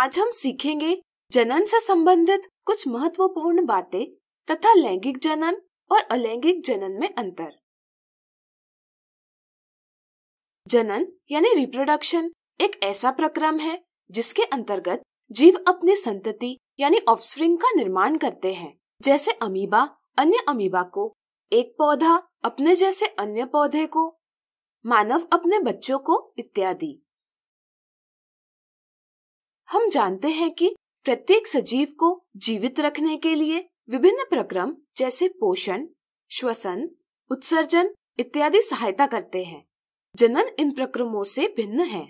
आज हम सीखेंगे जनन से संबंधित कुछ महत्वपूर्ण बातें तथा लैंगिक जनन और अलैंगिक जनन में अंतर जनन यानी रिप्रोडक्शन एक ऐसा प्रक्रम है जिसके अंतर्गत जीव अपने संतति यानी ऑफस्प्रिंग का निर्माण करते हैं जैसे अमीबा अन्य अमीबा को एक पौधा अपने जैसे अन्य पौधे को मानव अपने बच्चों को इत्यादि हम जानते हैं कि प्रत्येक सजीव को जीवित रखने के लिए विभिन्न प्रक्रम जैसे पोषण श्वसन उत्सर्जन इत्यादि सहायता करते हैं जनन इन प्रक्रमों से भिन्न है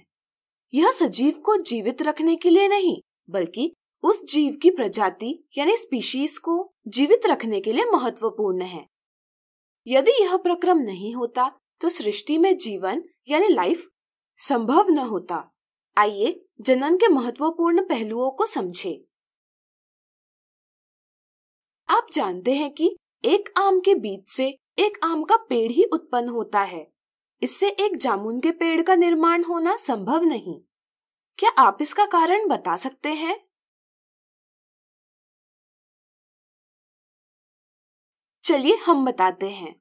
यह सजीव को जीवित रखने के लिए नहीं बल्कि उस जीव की प्रजाति यानी स्पीशीज को जीवित रखने के लिए महत्वपूर्ण है यदि यह प्रक्रम नहीं होता तो सृष्टि में जीवन यानी लाइफ संभव न होता आइए जनन के महत्वपूर्ण पहलुओं को समझें। आप जानते हैं कि एक आम के बीज से एक आम का पेड़ ही उत्पन्न होता है इससे एक जामुन के पेड़ का निर्माण होना संभव नहीं क्या आप इसका कारण बता सकते हैं चलिए हम बताते हैं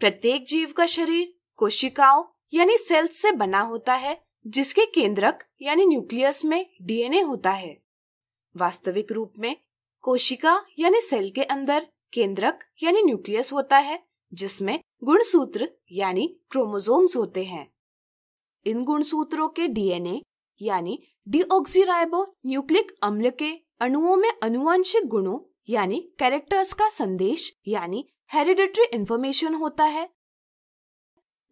प्रत्येक जीव का शरीर कोशिकाओं यानी सेल्स से बना होता है जिसके केंद्रक यानी न्यूक्लियस में डीएनए होता है वास्तविक रूप में कोशिका यानी सेल के अंदर केंद्रक यानी न्यूक्लियस होता है जिसमें गुणसूत्र यानी क्रोमोसोम्स होते हैं इन गुणसूत्रों के डीएनए यानी डीऑक्सीराइबो न्यूक्लिक अम्ल के अणुओं में अनुवांशिक गुणों यानी कैरेक्टर्स का संदेश यानी हेरिडिटरी इंफॉर्मेशन होता है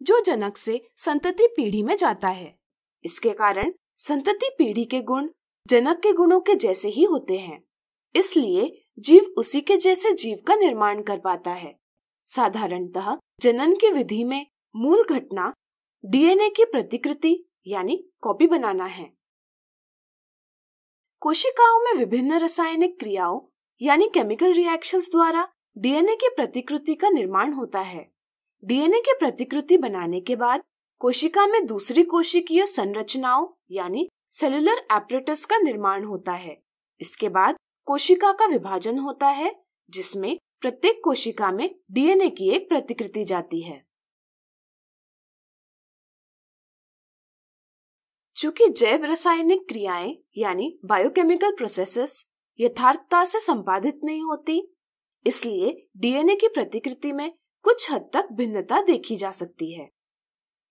जो जनक से संतति पीढ़ी में जाता है इसके कारण संतति पीढ़ी के गुण जनक के गुणों के जैसे ही होते हैं इसलिए जीव उसी के जैसे जीव का निर्माण कर पाता है साधारणतः जनन की विधि में मूल घटना डीएनए की प्रतिकृति यानी कॉपी बनाना है कोशिकाओं में विभिन्न रासायनिक क्रियाओं यानी केमिकल रिएक्शंस द्वारा डीएनए की प्रतिकृति का निर्माण होता है डीएनए की प्रतिकृति बनाने के बाद कोशिका में दूसरी कोशिकीय संरचनाओं यानी सेलुलर एपरेटस का निर्माण होता है इसके बाद कोशिका का विभाजन होता है जिसमें प्रत्येक कोशिका में डीएनए की एक प्रतिकृति जाती है चूंकि जैव रासायनिक क्रियाएं यानी बायोकेमिकल प्रोसेसेस यथार्थता से संपादित नहीं होती इसलिए डीएनए की प्रतिकृति में कुछ हद तक भिन्नता देखी जा सकती है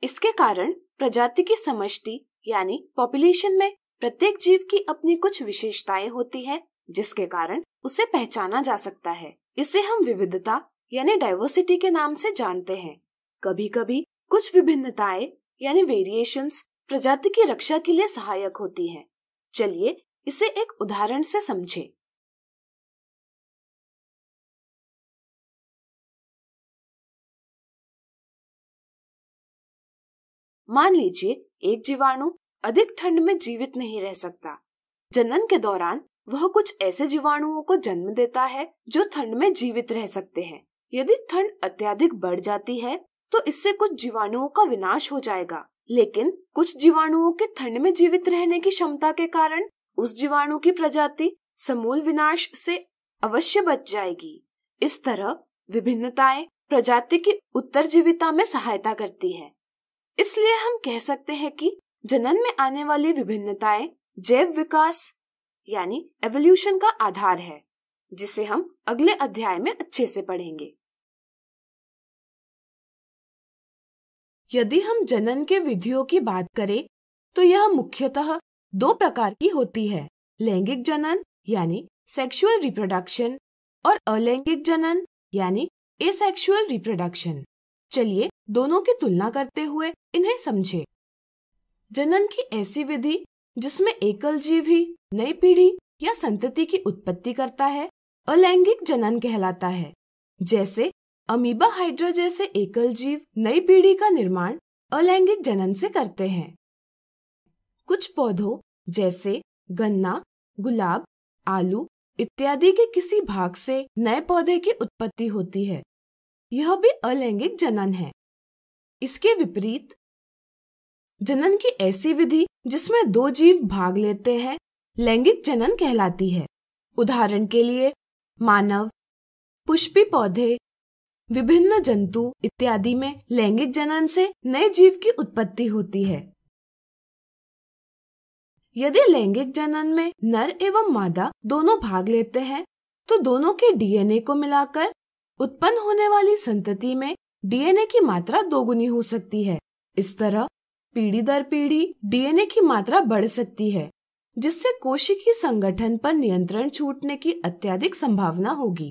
इसके कारण प्रजाति की समष्टि यानी पॉपुलेशन में प्रत्येक जीव की अपनी कुछ विशेषताएं होती है जिसके कारण उसे पहचाना जा सकता है इसे हम विविधता यानी डाइवर्सिटी के नाम से जानते हैं कभी कभी कुछ विभिन्नताएं यानी वेरिएशन प्रजाति की रक्षा के लिए सहायक होती है चलिए इसे एक उदाहरण से समझें। मान लीजिए एक जीवाणु अधिक ठंड में जीवित नहीं रह सकता जनन के दौरान वह कुछ ऐसे जीवाणुओं को जन्म देता है जो ठंड में जीवित रह सकते हैं यदि ठंड अत्यधिक बढ़ जाती है तो इससे कुछ जीवाणुओं का विनाश हो जाएगा लेकिन कुछ जीवाणुओं के ठंड में जीवित रहने की क्षमता के कारण उस जीवाणु की प्रजाति समूल विनाश से अवश्य बच जाएगी इस तरह विभिन्नताएं प्रजाति की उत्तरजीविता में सहायता करती है इसलिए हम कह सकते हैं कि जनन में आने वाली विभिन्नताएं जैव विकास यानी एवोल्यूशन का आधार है जिसे हम अगले अध्याय में अच्छे से पढ़ेंगे यदि हम जनन के विधियों की बात करें तो यह मुख्यतः दो प्रकार की होती है लैंगिक जनन यानी सेक्सुअल रिप्रोडक्शन और अलैंगिक जनन यानी एसेक्सुअल रिप्रोडक्शन चलिए दोनों की तुलना करते हुए इन्हें समझे जनन की ऐसी विधि जिसमें एकल जीव ही नई पीढ़ी या संतति की उत्पत्ति करता है अलैंगिक जनन कहलाता है जैसे अमीबा हाइड्रा जैसे एकल जीव नई पीढ़ी का निर्माण अलैंगिक जनन से करते हैं कुछ पौधों जैसे गन्ना गुलाब आलू इत्यादि के किसी भाग से नए पौधे की उत्पत्ति होती है यह भी अलैंगिक जनन है इसके विपरीत जनन की ऐसी विधि जिसमें दो जीव भाग लेते हैं लैंगिक जनन कहलाती है उदाहरण के लिए मानव पुष्पी पौधे विभिन्न जंतु इत्यादि में लैंगिक जनन से नए जीव की उत्पत्ति होती है यदि लैंगिक जनन में नर एवं मादा दोनों भाग लेते हैं तो दोनों के डीएनए को मिलाकर उत्पन्न होने वाली संतति में डीएनए की मात्रा दोगुनी हो सकती है इस तरह पीढ़ी दर पीढ़ी डीएनए की मात्रा बढ़ सकती है जिससे कोशिकीय संगठन पर नियंत्रण छूटने की अत्यधिक संभावना होगी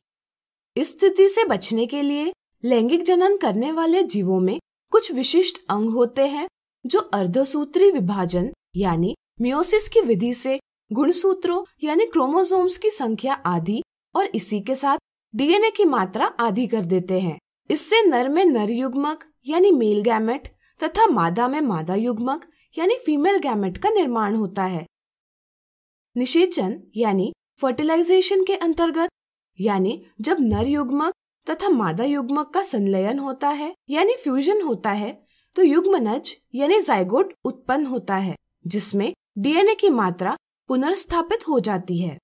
इस स्थिति से बचने के लिए लैंगिक जनन करने वाले जीवों में कुछ विशिष्ट अंग होते हैं जो अर्धसूत्री विभाजन यानी मियोसिस की विधि से गुणसूत्रों यानी क्रोमोसोम्स की संख्या आधी और इसी के साथ डीएनए की मात्रा आधी कर देते हैं इससे नर में नर युग्मक यानी मेल गैमेट तथा मादा में मादा युग्मक यानी फीमेल गैमेट का निर्माण होता है निषेचन यानी फर्टिलाइजेशन के अंतर्गत यानी जब नर युग्मक तथा मादा युग्मक का संलयन होता है यानी फ्यूजन होता है तो युग्मनज यानी जायगोट उत्पन्न होता है जिसमें डीएनए की मात्रा पुनर्स्थापित हो जाती है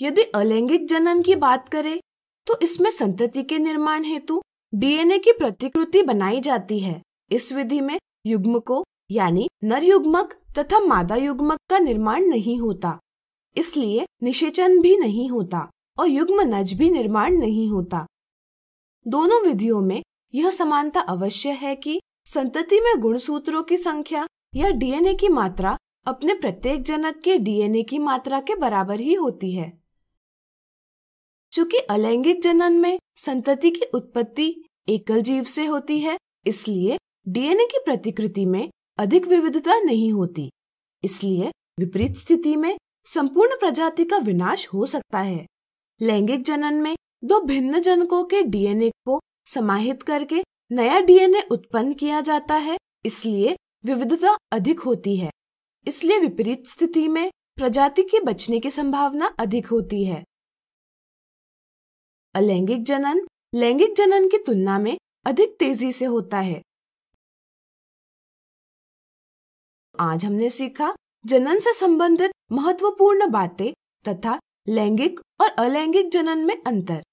यदि अलैंगिक जनन की बात करें तो इसमें संतति के निर्माण हेतु डीएनए की प्रतिकृति बनाई जाती है इस विधि में युग्म को यानी नर युग्मक तथा मादा युग्मक का निर्माण नहीं होता इसलिए निषेचन भी नहीं होता और युग्म नज भी निर्माण नहीं होता दोनों विधियों में यह समानता अवश्य है कि संतति में गुणसूत्रों की संख्या या डीएनए की मात्रा अपने प्रत्येक जनक के डीएनए की मात्रा के बराबर ही होती है चूंकि अलैंगिक जनन में संतति की उत्पत्ति एकल जीव से होती है इसलिए डीएनए की प्रतिकृति में अधिक विविधता नहीं होती इसलिए विपरीत स्थिति में संपूर्ण प्रजाति का विनाश हो सकता है लैंगिक जनन में दो भिन्न जनकों के डीएनए को समाहित करके नया डीएनए उत्पन्न किया जाता है इसलिए विविधता अधिक होती है इसलिए विपरीत स्थिति में प्रजाति के बचने की संभावना अधिक होती है अलैंगिक जनन लैंगिक जनन की तुलना में अधिक तेजी से होता है आज हमने सीखा जनन से संबंधित महत्वपूर्ण बातें तथा लैंगिक और अलैंगिक जनन में अंतर